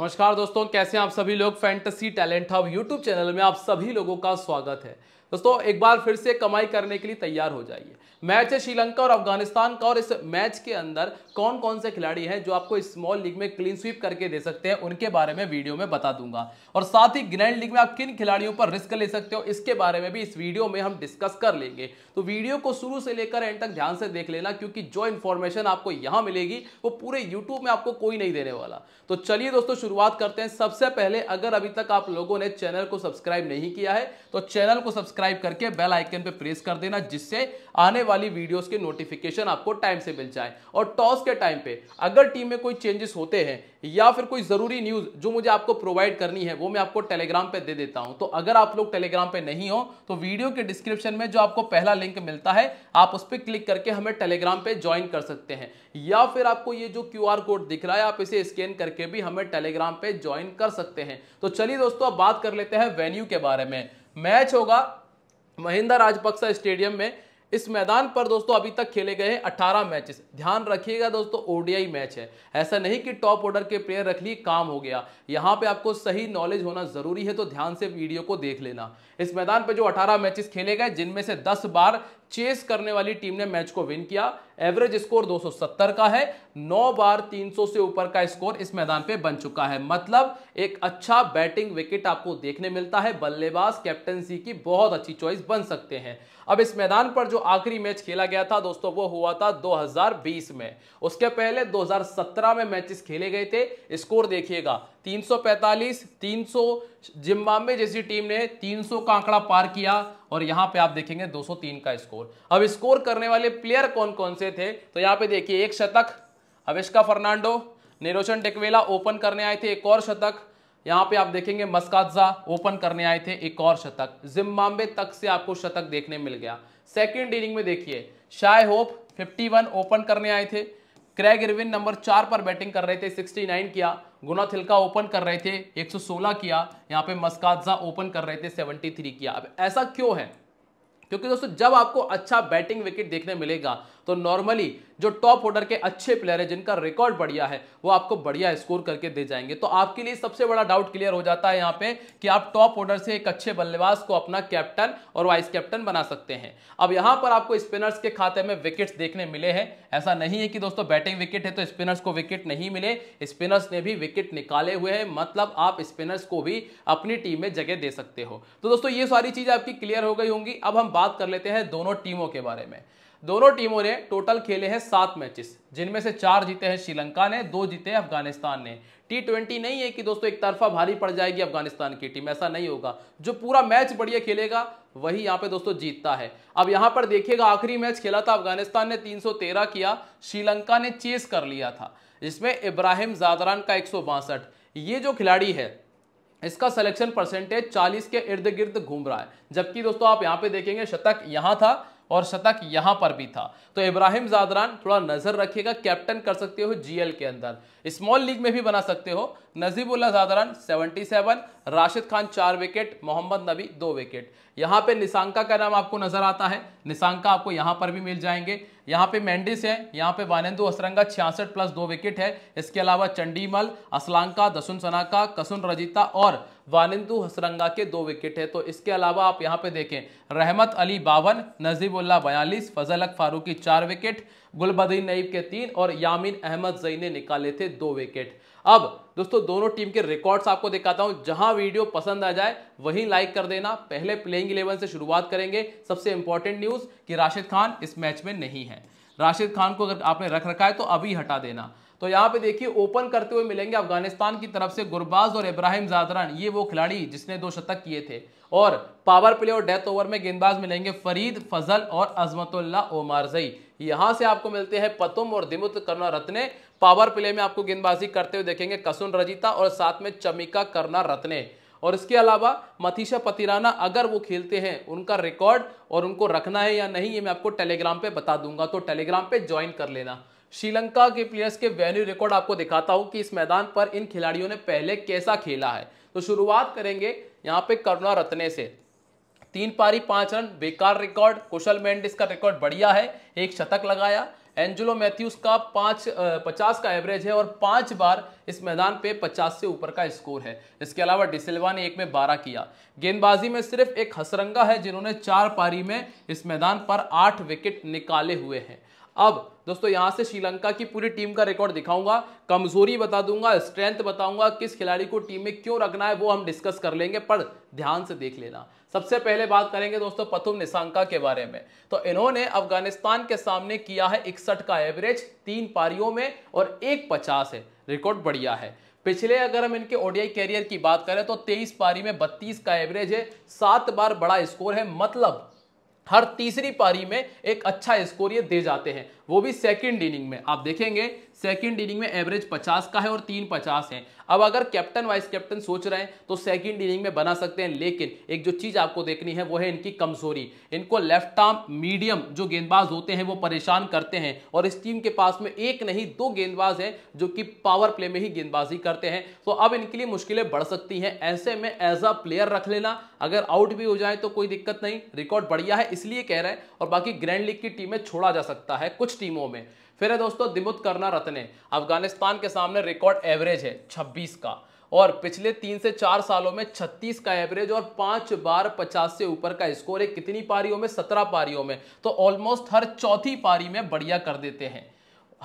नमस्कार दोस्तों कैसे हैं आप सभी लोग fantasy talent hub YouTube channel में आप सभी लोगों का स्वागत है दोस्तों एक बार फिर से कमाई करने के लिए तैयार हो जाइए मैच है श्रीलंका और अफगानिस्तान का और इस मैच के अंदर कौन कौन से खिलाड़ी हैं जो आपको स्मॉल लीग में क्लीन स्वीप करके दे सकते हैं उनके बारे में वीडियो में बता दूंगा और साथ ही ग्रैंड लीग में आप किन खिलाड़ियों पर रिस्क ले सकते हो इसके बारे में भी इस वीडियो में हम डिस्कस कर लेंगे तो वीडियो को शुरू से लेकर एंड तक ध्यान से देख लेना क्योंकि जो इन्फॉर्मेशन आपको यहाँ मिलेगी वो पूरे यूट्यूब में आपको कोई नहीं देने वाला तो चलिए दोस्तों शुरुआत करते हैं सबसे पहले अगर अभी तक आप लोगों ने चैनल को सब्सक्राइब नहीं किया है तो चैनल को सब्सक्राइब सब्सक्राइब करके बेल आइकन पे प्रेस कर देना जिससे आने वाली वीडियोस के नोटिफिकेशन आपको टाइम से मिल जाए और टॉस के टाइम पे अगर टीम में कोई चेंजेस होते हैं या फिर कोई ज़रूरी न्यूज़ जो मुझे आपको प्रोवाइड करनी है वो मैं आपको टेलीग्राम पे दे देता हूं तो अगर आप लोग टेलीग्राम पे नहीं हो तो वीडियो के डिस्क्रिप्शन में जो आपको पहला लिंक मिलता है आप उस पर क्लिक करके हमें टेलीग्राम पे ज्वाइन कर सकते हैं या फिर आपको ये जो क्यू कोड दिख रहा है आप इसे स्कैन करके भी हमें टेलीग्राम पे ज्वाइन कर सकते हैं तो चलिए दोस्तों अब बात कर लेते हैं वेन्यू के बारे में मैच होगा महिंदा राजपक्सा स्टेडियम में इस मैदान पर दोस्तों अभी तक खेले गए 18 मैचेस ध्यान रखिएगा दोस्तों ओडीआई मैच है ऐसा नहीं कि टॉप ऑर्डर के प्लेयर रख लिए काम हो गया यहां पे आपको सही नॉलेज होना जरूरी है तो ध्यान से वीडियो को देख लेना इस मैदान पे जो 18 मैचेस खेले गए जिनमें से 10 बार चेस करने वाली टीम ने मैच को विन किया एवरेज स्कोर 270 का है नौ बार 300 से ऊपर का स्कोर इस मैदान पे बन चुका है मतलब एक अच्छा बैटिंग विकेट आपको देखने मिलता है बल्लेबाज कैप्टनसी की बहुत अच्छी चॉइस बन सकते हैं अब इस मैदान पर जो आखिरी मैच खेला गया था दोस्तों वो हुआ था 2020 में उसके पहले 2017 में मैचेस खेले गए थे स्कोर देखिएगा 345 300 जिम्बाब्वे जैसी टीम ने 300 का आंकड़ा पार किया और यहां पे आप देखेंगे 203 का स्कोर अब स्कोर करने वाले प्लेयर कौन कौन से थे तो यहां पे देखिए एक शतक अविष्का फर्नांडो निरोशन टेकवेला ओपन करने आए थे एक और शतक यहां पे आप देखेंगे मस्काजा ओपन करने आए थे एक और शतक जिम्बाब्वे तक से आपको शतक देखने मिल गया सेकेंड इनिंग में देखिए शाय होप फिफ्टी ओपन करने आए थे क्रैग इरविन नंबर चार पर बैटिंग कर रहे थे सिक्सटी किया गुना थिलका ओपन कर रहे थे 116 किया यहाँ पे मस्काजा ओपन कर रहे थे 73 किया अब ऐसा क्यों है क्योंकि दोस्तों जब आपको अच्छा बैटिंग विकेट देखने मिलेगा तो नॉर्मली जो टॉप ऑर्डर के अच्छे प्लेयर है जिनका रिकॉर्ड बढ़िया है वो आपको बढ़िया स्कोर करके दे जाएंगे तो आपके लिए सबसे बड़ा डाउट क्लियर हो जाता है यहाँ पे कि आप टॉप ऑर्डर से एक अच्छे बल्लेबाज को अपना कैप्टन और वाइस कैप्टन बना सकते हैं अब यहाँ पर आपको स्पिनर्स के खाते में विकेट्स देखने मिले हैं ऐसा नहीं है कि दोस्तों बैटिंग विकेट है तो स्पिनर्स को विकेट नहीं मिले स्पिनर्स ने भी विकेट निकाले हुए हैं मतलब आप स्पिनर्स को भी अपनी टीम में जगह दे सकते हो तो दोस्तों ये सारी चीज़ आपकी क्लियर हो गई होंगी अब हम बात कर लेते हैं दोनों टीमों के बारे में दोनों टीमों ने टोटल खेले हैं सात मैचेस जिनमें से चार जीते हैं श्रीलंका ने दो जीते हैं अफगानिस्तान ने टी ट्वेंटी नहीं है कि दोस्तों एक तरफा भारी पड़ जाएगी अफगानिस्तान की टीम ऐसा नहीं होगा जो पूरा मैच बढ़िया खेलेगा वही यहाँ पे दोस्तों जीतता है अब यहाँ पर देखिएगा आखिरी मैच खेला था अफगानिस्तान ने 313 किया श्रीलंका ने चेस कर लिया था जिसमें इब्राहिम जादरान का एक ये जो खिलाड़ी है इसका सिलेक्शन परसेंटेज 40 के इर्द गिर्द घूम रहा है जबकि दोस्तों आप यहां पे देखेंगे शतक यहां था और शतक यहां पर भी था तो इब्राहिम जादरान थोड़ा नजर रखिएगा कैप्टन कर सकते हो जीएल के अंदर स्मॉल लीग में भी बना सकते हो नजीबुल्ला जादरान 77, राशिद खान चार विकेट मोहम्मद नबी दो विकेट यहाँ पे निशांका का नाम आपको नजर आता है निशांका आपको यहाँ पर भी मिल जाएंगे यहाँ पे मैंडिस है यहाँ पे वानंदु असरंगा छियासठ प्लस दो विकेट है इसके अलावा चंडीमल असलांका दसुन सनाका कसुन रजीता और वानिंदु हसरंगा के दो विकेट है तो इसके अलावा आप यहाँ पे देखें रहमत अली बावन नजीबुल्ला बयालीस फजल अक फारूकी चार विकेट गुलबदीन नईब के तीन और यामिन अहमद जई ने निकाले थे दो विकेट अब दोस्तों दोनों टीम के रिकॉर्ड्स आपको दिखाता हूं जहां वीडियो पसंद आ जाए वहीं लाइक कर देना पहले प्लेइंग इलेवन से शुरुआत करेंगे सबसे इंपॉर्टेंट न्यूज़ कि राशिद खान इस मैच में नहीं है राशिद खान को अगर आपने रख रखा है तो अभी हटा देना तो यहाँ पे देखिए ओपन करते हुए मिलेंगे अफगानिस्तान की तरफ से गुरबाज और इब्राहिम जादरान ये वो खिलाड़ी जिसने दो शतक किए थे और पावर प्ले और डेथ ओवर में गेंदबाज मिलेंगे फरीद फजल और अजमतुल्ला ओमारजई यहां से आपको मिलते हैं पतुम और दिमुत करना रत्ने पावर प्ले में आपको गेंदबाजी करते हुए देखेंगे कसुन रजिता और साथ में चमिका करना रत्ने और इसके अलावा मथीशा पतिराना अगर वो खेलते हैं उनका रिकॉर्ड और उनको रखना है या नहीं ये मैं आपको टेलीग्राम पे बता दूंगा तो टेलीग्राम पे ज्वाइन कर लेना श्रीलंका के प्लेयर्स के वेन्यू रिकॉर्ड आपको दिखाता हूं कि इस मैदान पर इन खिलाड़ियों ने पहले कैसा खेला है तो शुरुआत करेंगे यहाँ पे करुणा रत्ने से तीन पारी पांच रन बेकार रिकॉर्ड कुशल मेंडिस का रिकॉर्ड बढ़िया है एक शतक लगाया एंजुलो मैथ्यूज का पांच पचास का एवरेज है और पांच बार इस मैदान पे पचास से ऊपर का स्कोर है इसके अलावा डिसिल्वा ने एक में बारह किया गेंदबाजी में सिर्फ एक हसरंगा है जिन्होंने चार पारी में इस मैदान पर आठ विकेट निकाले हुए हैं अब दोस्तों यहां से श्रीलंका की पूरी टीम का रिकॉर्ड दिखाऊंगा कमजोरी बता दूंगा स्ट्रेंथ बताऊंगा किस खिलाड़ी को टीम में क्यों रखना है वो हम डिस्कस कर लेंगे पर ध्यान से देख लेना सबसे पहले बात करेंगे दोस्तों पथुम निशांका के बारे में तो इन्होंने अफगानिस्तान के सामने किया है इकसठ का एवरेज तीन पारियों में और एक पचास है रिकॉर्ड बढ़िया है पिछले अगर हम इनके ओडीआई कैरियर की बात करें तो 23 पारी में 32 का एवरेज है सात बार बड़ा स्कोर है मतलब हर तीसरी पारी में एक अच्छा स्कोर ये दे जाते हैं वो भी सेकेंड इनिंग में आप देखेंगे सेकेंड इनिंग में एवरेज पचास का है और तीन पचास है अब अगर कैप्टन वाइस कैप्टन सोच रहे हैं तो सेकेंड इनिंग में बना सकते हैं लेकिन एक जो चीज़ आपको देखनी है वो है इनकी कमजोरी इनको लेफ्ट आर्म मीडियम जो गेंदबाज होते हैं वो परेशान करते हैं और इस टीम के पास में एक नहीं दो गेंदबाज हैं जो कि पावर प्ले में ही गेंदबाजी करते हैं तो अब इनके लिए मुश्किलें बढ़ सकती हैं ऐसे में एज अ प्लेयर रख लेना अगर आउट भी हो जाए तो कोई दिक्कत नहीं रिकॉर्ड बढ़िया है इसलिए कह रहे हैं और बाकी ग्रैंड लीग की टीमें छोड़ा जा सकता है कुछ कुछ टीमों में फिर है दोस्तों दिमुत करना रत्ने अफगानिस्तान के सामने रिकॉर्ड एवरेज है छब्बीस का और पिछले तीन से चार सालों में 36 का एवरेज और पांच बार 50 से ऊपर का स्कोर है कितनी पारियों में 17 पारियों में तो ऑलमोस्ट हर चौथी पारी में बढ़िया कर देते हैं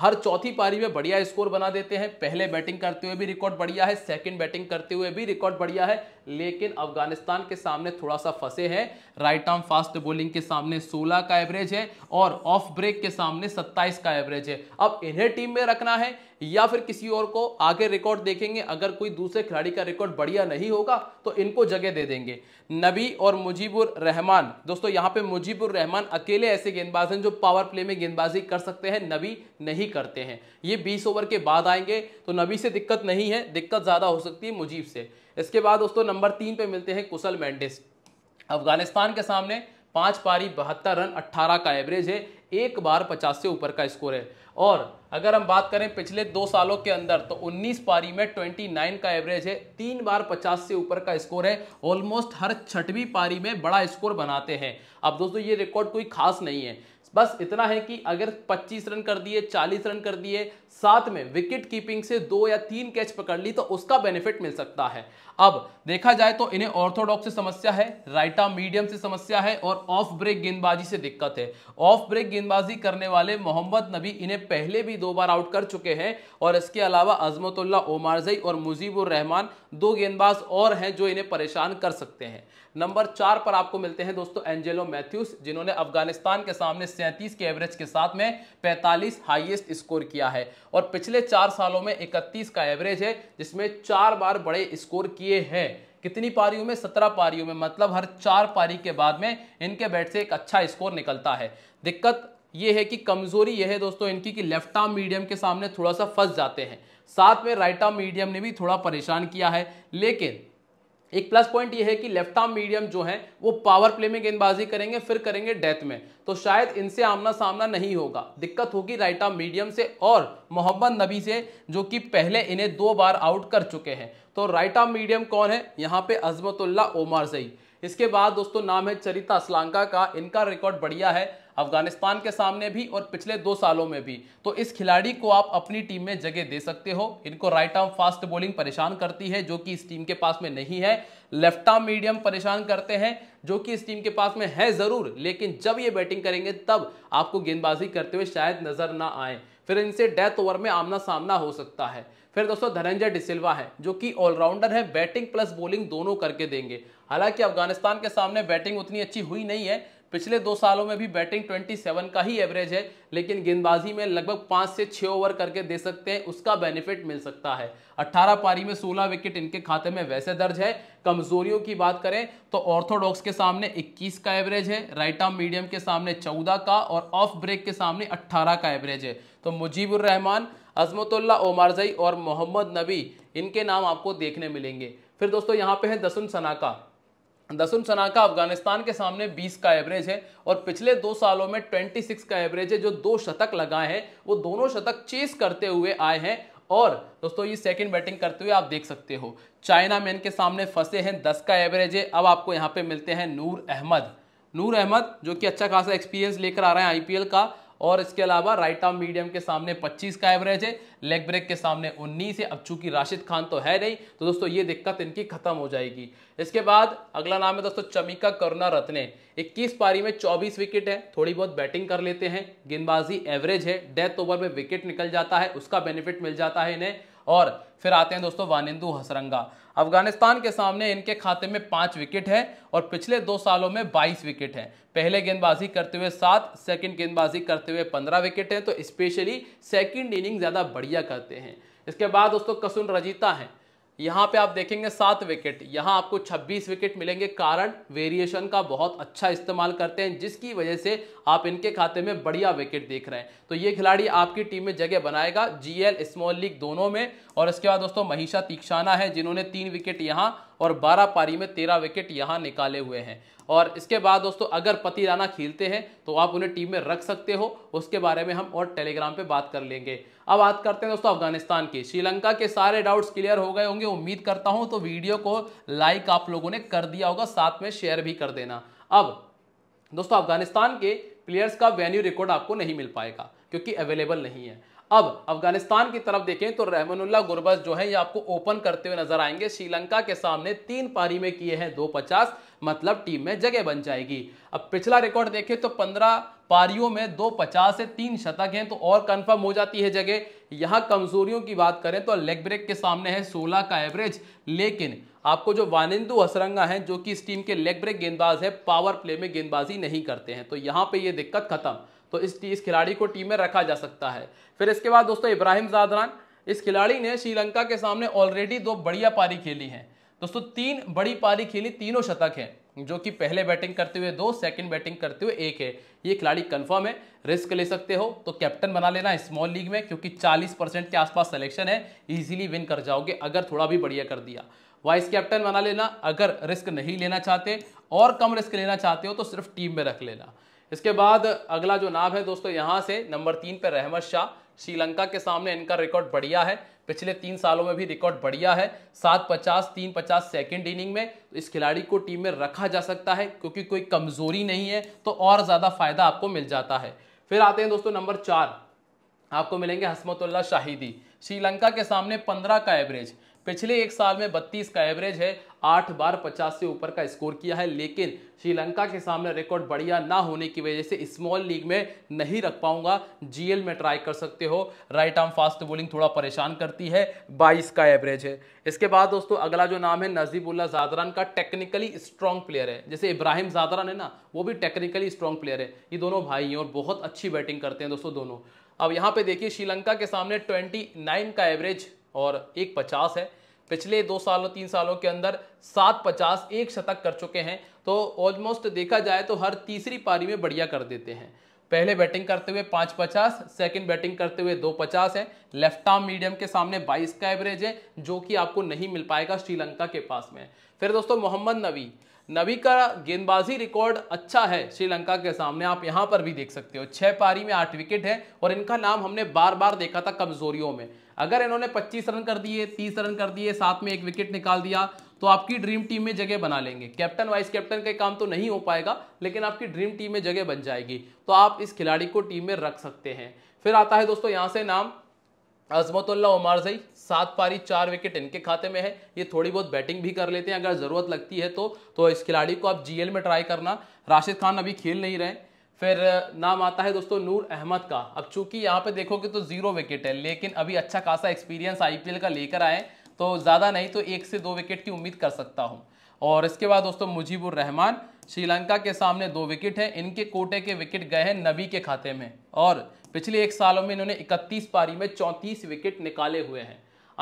हर चौथी पारी में बढ़िया स्कोर बना देते हैं पहले बैटिंग करते हुए भी रिकॉर्ड बढ़िया है सेकंड बैटिंग करते हुए भी रिकॉर्ड बढ़िया है लेकिन अफगानिस्तान के सामने थोड़ा सा फंसे हैं राइट आर्म फास्ट बॉलिंग के सामने 16 का एवरेज है और ऑफ ब्रेक के सामने 27 का एवरेज है अब इन्हें टीम में रखना है या फिर किसी और को आगे रिकॉर्ड देखेंगे अगर कोई दूसरे खिलाड़ी का रिकॉर्ड बढ़िया नहीं होगा तो इनको जगह दे देंगे नबी और मुजीबुर रहमान दोस्तों यहाँ पे मुजीबुर रहमान अकेले ऐसे गेंदबाज हैं जो पावर प्ले में गेंदबाजी कर सकते हैं नबी नहीं करते हैं ये बीस ओवर के बाद आएंगे तो नबी से दिक्कत नहीं है दिक्कत ज़्यादा हो सकती है मुजीब से इसके बाद दोस्तों नंबर तीन पे मिलते हैं कुशल मैंडिस अफगानिस्तान के सामने पांच पारी बहत्तर रन अट्ठारह का एवरेज है एक बार पचास से ऊपर का स्कोर है और अगर हम बात करें पिछले दो सालों के अंदर तो 19 पारी में 29 का एवरेज है तीन बार 50 से ऊपर का स्कोर है ऑलमोस्ट हर छठवीं पारी में बड़ा स्कोर बनाते हैं अब दोस्तों ये रिकॉर्ड कोई खास नहीं है बस इतना है कि अगर 25 रन कर दिए 40 रन कर दिए साथ में विकेट कीपिंग से दो या तीन कैच पकड़ ली तो उसका बेनिफिट मिल सकता है अब देखा जाए तो इन्हें ऑर्थोडॉक्स से समस्या है राइटा मीडियम से समस्या है और ऑफ ब्रेक गेंदबाजी से दिक्कत है ऑफ ब्रेक गेंदबाजी करने वाले मोहम्मद नबी इन्हें पहले भी दो बार आउट कर चुके हैं और इसके अलावा अजमतुल्ला ओमारजई और मुजीबुर रहमान दो गेंदबाज और हैं जो इन्हें परेशान कर सकते हैं नंबर चार पर आपको मिलते हैं दोस्तों एंजेलो मैथ्यूस जिन्होंने अफगानिस्तान के सामने सैंतीस के एवरेज के साथ में पैंतालीस हाइएस्ट स्कोर किया है और पिछले चार सालों में इकतीस का एवरेज है जिसमें चार बार बड़े स्कोर किए ये है कितनी पारियों में सत्रह पारियों में मतलब हर चार पारी के बाद में इनके बैट से एक अच्छा स्कोर निकलता है दिक्कत ये है कि कमजोरी यह है दोस्तों इनकी कि लेफ्ट आर्म मीडियम के सामने थोड़ा सा फंस जाते हैं साथ में राइट आर्म मीडियम ने भी थोड़ा परेशान किया है लेकिन एक प्लस पॉइंट ये है कि लेफ्ट आर्म मीडियम जो है वो पावर प्ले में गेंदबाजी करेंगे फिर करेंगे डेथ में तो शायद इनसे आमना सामना नहीं होगा दिक्कत होगी राइट आर्म मीडियम से और मोहम्मद नबी से जो कि पहले इन्हें दो बार आउट कर चुके हैं तो राइट आर्म मीडियम कौन है यहाँ पे अजमतुल्ला ओमर सही इसके बाद दोस्तों नाम है चरिता असलांका का इनका रिकॉर्ड बढ़िया है अफगानिस्तान के सामने भी और पिछले दो सालों में भी तो इस खिलाड़ी को आप अपनी टीम में जगह दे सकते हो इनको राइट आर्म फास्ट बॉलिंग परेशान करती है जो कि इस टीम के पास में नहीं है लेफ्ट आर्म मीडियम परेशान करते हैं जो कि इस टीम के पास में है ज़रूर लेकिन जब ये बैटिंग करेंगे तब आपको गेंदबाजी करते हुए शायद नज़र ना आए फिर इनसे डेथ ओवर में आमना सामना हो सकता है फिर दोस्तों धनंजय डिसिल्वा है जो कि ऑलराउंडर है बैटिंग प्लस बॉलिंग दोनों करके देंगे हालांकि अफगानिस्तान के सामने बैटिंग उतनी अच्छी हुई नहीं है पिछले दो सालों में भी बैटिंग 27 का ही एवरेज है लेकिन गेंदबाजी में लगभग पाँच से छः ओवर करके दे सकते हैं उसका बेनिफिट मिल सकता है 18 पारी में 16 विकेट इनके खाते में वैसे दर्ज है कमजोरियों की बात करें तो ऑर्थोडॉक्स के सामने 21 का एवरेज है राइट आर्म मीडियम के सामने 14 का और ऑफ ब्रेक के सामने अट्ठारह का एवरेज है तो मुजीबुर रहमान अजमतुल्ला ओमारजई और मोहम्मद नबी इनके नाम आपको देखने मिलेंगे फिर दोस्तों यहाँ पे है दसुन सनाका दसुन सनाका अफगानिस्तान के सामने 20 का एवरेज है और पिछले दो सालों में 26 का एवरेज है जो दो शतक लगाए हैं वो दोनों शतक चेस करते हुए आए हैं और दोस्तों ये सेकंड बैटिंग करते हुए आप देख सकते हो चाइना मैन के सामने फंसे हैं 10 का एवरेज है अब आपको यहाँ पे मिलते हैं नूर अहमद नूर अहमद जो कि अच्छा खासा एक्सपीरियंस लेकर आ रहे हैं आई का और इसके अलावा राइट आर्म मीडियम के सामने 25 का एवरेज है लेग ब्रेक के सामने 19 है अब चूंकि राशिद खान तो है नहीं तो दोस्तों ये दिक्कत इनकी खत्म हो जाएगी इसके बाद अगला नाम है दोस्तों चमिका करुणा रत्ने 21 पारी में 24 विकेट है थोड़ी बहुत बैटिंग कर लेते हैं गेंदबाजी एवरेज है डेथ ओवर में विकेट निकल जाता है उसका बेनिफिट मिल जाता है इन्हें और फिर आते हैं दोस्तों वानिंदु हसरंगा अफगानिस्तान के सामने इनके खाते में पाँच विकेट हैं और पिछले दो सालों में बाईस विकेट हैं पहले गेंदबाजी करते हुए सात सेकंड गेंदबाजी करते हुए पंद्रह विकेट हैं तो स्पेशली सेकंड इनिंग ज़्यादा बढ़िया करते हैं इसके बाद दोस्तों कसुन रजीता हैं यहाँ पे आप देखेंगे सात विकेट यहाँ आपको 26 विकेट मिलेंगे कारण वेरिएशन का बहुत अच्छा इस्तेमाल करते हैं जिसकी वजह से आप इनके खाते में बढ़िया विकेट देख रहे हैं तो ये खिलाड़ी आपकी टीम में जगह बनाएगा जीएल स्मॉल लीग दोनों में और इसके बाद दोस्तों महिषा तीक्षाना है जिन्होंने तीन विकेट यहाँ और बारह पारी में तेरह विकेट यहाँ निकाले हुए हैं और इसके बाद दोस्तों अगर पति राना खेलते हैं तो आप उन्हें टीम में रख सकते हो उसके बारे में हम और टेलीग्राम पर बात कर लेंगे अब बात करते हैं दोस्तों अफगानिस्तान की श्रीलंका के सारे डाउट्स क्लियर हो गए होंगे उम्मीद करता हूं तो वीडियो को लाइक आप लोगों ने कर दिया होगा साथ में शेयर भी कर देना अब दोस्तों अफगानिस्तान के प्लेयर्स का वेन्यू रिकॉर्ड आपको नहीं मिल पाएगा क्योंकि अवेलेबल नहीं है अब अफगानिस्तान की तरफ देखें तो रहमानुल्ला गुरबस जो है ये आपको ओपन करते हुए नजर आएंगे श्रीलंका के सामने तीन पारी में किए हैं दो पचास मतलब टीम में जगह बन जाएगी अब पिछला रिकॉर्ड देखें तो पंद्रह पारियों में दो पचास से तीन शतक हैं तो और कंफर्म हो जाती है जगह यहां कमजोरियों की बात करें तो लेग ब्रेक के सामने है 16 का एवरेज लेकिन आपको जो वानिंदु हसरंगा हैं जो कि इस टीम के लेग ब्रेक गेंदबाज है पावर प्ले में गेंदबाजी नहीं करते हैं तो यहाँ पे ये दिक्कत खत्म तो इस इस खिलाड़ी को टीम में रखा जा सकता है फिर इसके बाद दोस्तों इब्राहिम जादरान इस खिलाड़ी ने श्रीलंका के सामने ऑलरेडी दो बढ़िया पारी खेली है दोस्तों तीन बड़ी पारी खेली तीनों शतक हैं जो कि पहले बैटिंग करते हुए दो सेकंड बैटिंग करते हुए एक है ये खिलाड़ी कंफर्म है रिस्क ले सकते हो तो कैप्टन बना लेना स्मॉल लीग में क्योंकि 40 परसेंट के आसपास सिलेक्शन है इजीली विन कर जाओगे अगर थोड़ा भी बढ़िया कर दिया वाइस कैप्टन बना लेना अगर रिस्क नहीं लेना चाहते और कम रिस्क लेना चाहते हो तो सिर्फ टीम में रख लेना इसके बाद अगला जो नाम है दोस्तों यहाँ से नंबर तीन पर रहमत शाह श्रीलंका के सामने इनका रिकॉर्ड बढ़िया है पिछले तीन सालों में भी रिकॉर्ड बढ़िया है सात पचास तीन पचास सेकेंड इनिंग में तो इस खिलाड़ी को टीम में रखा जा सकता है क्योंकि कोई कमजोरी नहीं है तो और ज़्यादा फायदा आपको मिल जाता है फिर आते हैं दोस्तों नंबर चार आपको मिलेंगे हसमतुल्ला शाहिदी श्रीलंका के सामने पंद्रह का एवरेज पिछले एक साल में 32 का एवरेज है आठ बार 50 से ऊपर का स्कोर किया है लेकिन श्रीलंका के सामने रिकॉर्ड बढ़िया ना होने की वजह से स्मॉल लीग में नहीं रख पाऊंगा जीएल में ट्राई कर सकते हो राइट आर्म फास्ट बॉलिंग थोड़ा परेशान करती है 22 का एवरेज है इसके बाद दोस्तों अगला जो नाम है नजीबुल्ला जादरान का टेक्निकली स्ट्रॉन्ग प्लेयर है जैसे इब्राहिम जादरान है ना वो भी टेक्निकली स्ट्रॉन्ग प्लेयर है ये दोनों भाई हैं और बहुत अच्छी बैटिंग करते हैं दोस्तों दोनों अब यहाँ पे देखिए श्रीलंका के सामने 29 का एवरेज और एक पचास है पिछले दो सालों तीन सालों के अंदर सात पचास एक शतक कर चुके हैं तो ऑलमोस्ट देखा जाए तो हर तीसरी पारी में बढ़िया कर देते हैं पहले बैटिंग करते हुए पाँच पचास सेकेंड बैटिंग करते हुए दो पचास है लेफ्ट आर्म मीडियम के सामने बाईस का एवरेज है जो कि आपको नहीं मिल पाएगा श्रीलंका के पास में फिर दोस्तों मोहम्मद नबी नबी का गेंदबाजी रिकॉर्ड अच्छा है श्रीलंका के सामने आप यहाँ पर भी देख सकते हो छह पारी में आठ विकेट है और इनका नाम हमने बार बार देखा था कमजोरियों में अगर इन्होंने 25 रन कर दिए 30 रन कर दिए साथ में एक विकेट निकाल दिया तो आपकी ड्रीम टीम में जगह बना लेंगे कैप्टन वाइस कैप्टन का काम तो नहीं हो पाएगा लेकिन आपकी ड्रीम टीम में जगह बन जाएगी तो आप इस खिलाड़ी को टीम में रख सकते हैं फिर आता है दोस्तों यहाँ से नाम अजमतुल्ला उमार जई सात पारी चार विकेट इनके खाते में है ये थोड़ी बहुत बैटिंग भी कर लेते हैं अगर ज़रूरत लगती है तो, तो इस खिलाड़ी को आप जीएल में ट्राई करना राशिद खान अभी खेल नहीं रहे फिर नाम आता है दोस्तों नूर अहमद का अब चूंकि यहाँ पे देखोगे तो जीरो विकेट है लेकिन अभी अच्छा खासा एक्सपीरियंस आईपीएल का लेकर आए तो ज़्यादा नहीं तो एक से दो विकेट की उम्मीद कर सकता हूँ और इसके बाद दोस्तों मुजीबुर रहमान श्रीलंका के सामने दो विकेट हैं इनके कोटे के विकेट गए हैं नबी के खाते में और पिछले एक सालों में इन्होंने इकतीस पारी में चौंतीस विकेट निकाले हुए हैं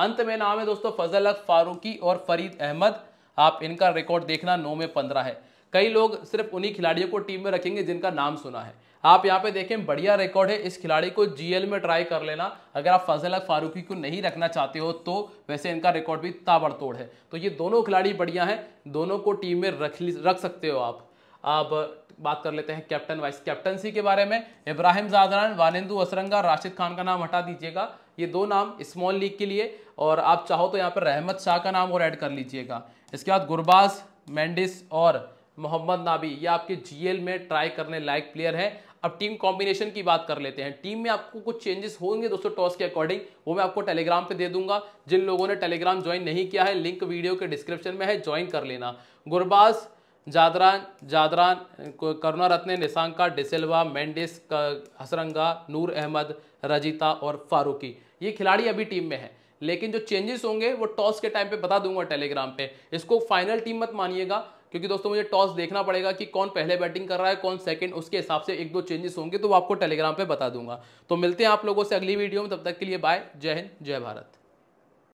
अंत में नाम है दोस्तों फजल अक फारूकी और फरीद अहमद आप इनका रिकॉर्ड देखना नौ में पंद्रह है कई लोग सिर्फ उन्हीं खिलाड़ियों को टीम में रखेंगे जिनका नाम सुना है आप यहाँ पे देखें बढ़िया रिकॉर्ड है इस खिलाड़ी को जीएल में ट्राई कर लेना अगर आप फजल फारूकी को नहीं रखना चाहते हो तो वैसे इनका रिकॉर्ड भी ताबड़तोड़ है तो ये दोनों खिलाड़ी बढ़िया हैं दोनों को टीम में रख रख सकते हो आप अब बात कर लेते हैं कैप्टन वाइस कैप्टनसी के बारे में इब्राहिम जादरान वानिंदू असरंगा राशिद खान का नाम हटा दीजिएगा ये दो नाम स्मॉल लीग के लिए और आप चाहो तो यहाँ पर रहमत शाह का नाम और ऐड कर लीजिएगा इसके बाद गुरबाज मैंडिस और मोहम्मद नाबी ये आपके जीएल में ट्राई करने लायक प्लेयर है अब टीम कॉम्बिनेशन की बात कर लेते हैं टीम में आपको कुछ चेंजेस होंगे दोस्तों टॉस के अकॉर्डिंग वो मैं आपको टेलीग्राम पे दे दूंगा जिन लोगों ने टेलीग्राम ज्वाइन नहीं किया है लिंक वीडियो के डिस्क्रिप्शन में है ज्वाइन कर लेना गुरबाज जादरान जादरान करुणा रत्न निशांका डिसेल्वा मेंडिस हसरंगा नूर अहमद रजिता और फारूकी ये खिलाड़ी अभी टीम में है लेकिन जो चेंजेस होंगे वो टॉस के टाइम पे बता दूंगा टेलीग्राम पे इसको फाइनल टीम मत मानिएगा क्योंकि दोस्तों मुझे टॉस देखना पड़ेगा कि कौन पहले बैटिंग कर रहा है कौन सेकंड उसके हिसाब से एक दो चेंजेस होंगे तो वो आपको टेलीग्राम पे बता दूंगा तो मिलते हैं आप लोगों से अगली वीडियो में तब तक के लिए बाय जय हिंद जय भारत